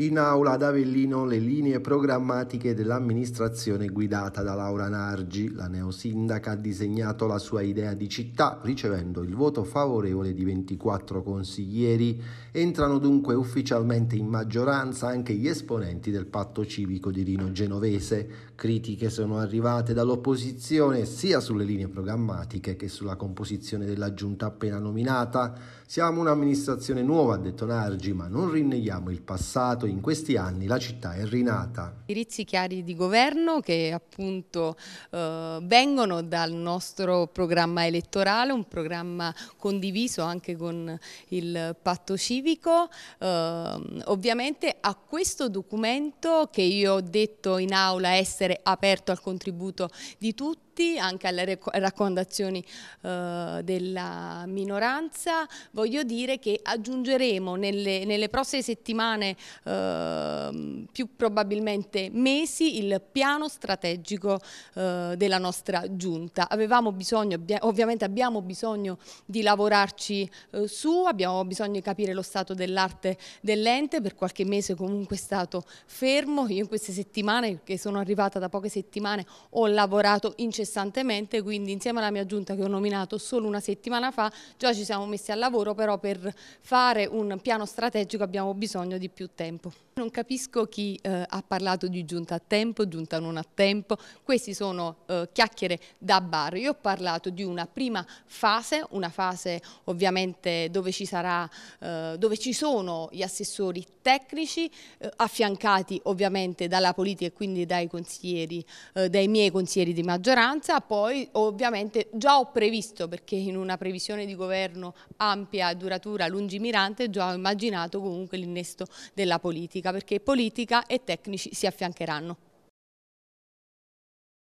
In aula ad Avellino le linee programmatiche dell'amministrazione guidata da Laura Nargi, la neosindaca, ha disegnato la sua idea di città ricevendo il voto favorevole di 24 consiglieri. Entrano dunque ufficialmente in maggioranza anche gli esponenti del patto civico di Rino Genovese. Critiche sono arrivate dall'opposizione sia sulle linee programmatiche che sulla composizione della giunta appena nominata. Siamo un'amministrazione nuova, ha detto Nargi, ma non rinneghiamo il passato in questi anni la città è rinata. Indirizzi chiari di governo che appunto eh, vengono dal nostro programma elettorale, un programma condiviso anche con il patto civico. Eh, ovviamente a questo documento che io ho detto in aula essere aperto al contributo di tutti, diritti, anche alle raccomandazioni eh, della minoranza. Voglio dire che aggiungeremo nelle, nelle prossime settimane, ehm, più probabilmente mesi, il piano strategico eh, della nostra giunta. Avevamo bisogno, ovviamente abbiamo bisogno di lavorarci eh, su, abbiamo bisogno di capire lo stato dell'arte dell'ente, per qualche mese comunque è stato fermo. Io in queste settimane, che sono arrivata da poche settimane, ho lavorato incessantemente incessantemente, quindi insieme alla mia giunta che ho nominato solo una settimana fa, già ci siamo messi al lavoro, però per fare un piano strategico abbiamo bisogno di più tempo. Non capisco chi eh, ha parlato di giunta a tempo, giunta non a tempo, queste sono eh, chiacchiere da bar. Io ho parlato di una prima fase, una fase ovviamente dove ci, sarà, eh, dove ci sono gli assessori tecnici eh, affiancati ovviamente dalla politica e quindi dai, eh, dai miei consiglieri di maggioranza, finanza, poi ovviamente già ho previsto, perché in una previsione di governo ampia, duratura, lungimirante, già ho immaginato comunque l'innesto della politica, perché politica e tecnici si affiancheranno.